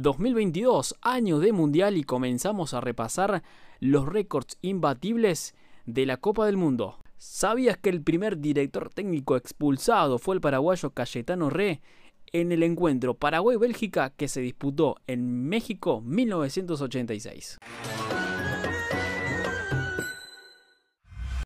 2022, año de mundial y comenzamos a repasar los récords imbatibles de la Copa del Mundo. ¿Sabías que el primer director técnico expulsado fue el paraguayo Cayetano Re en el encuentro Paraguay-Bélgica que se disputó en México 1986?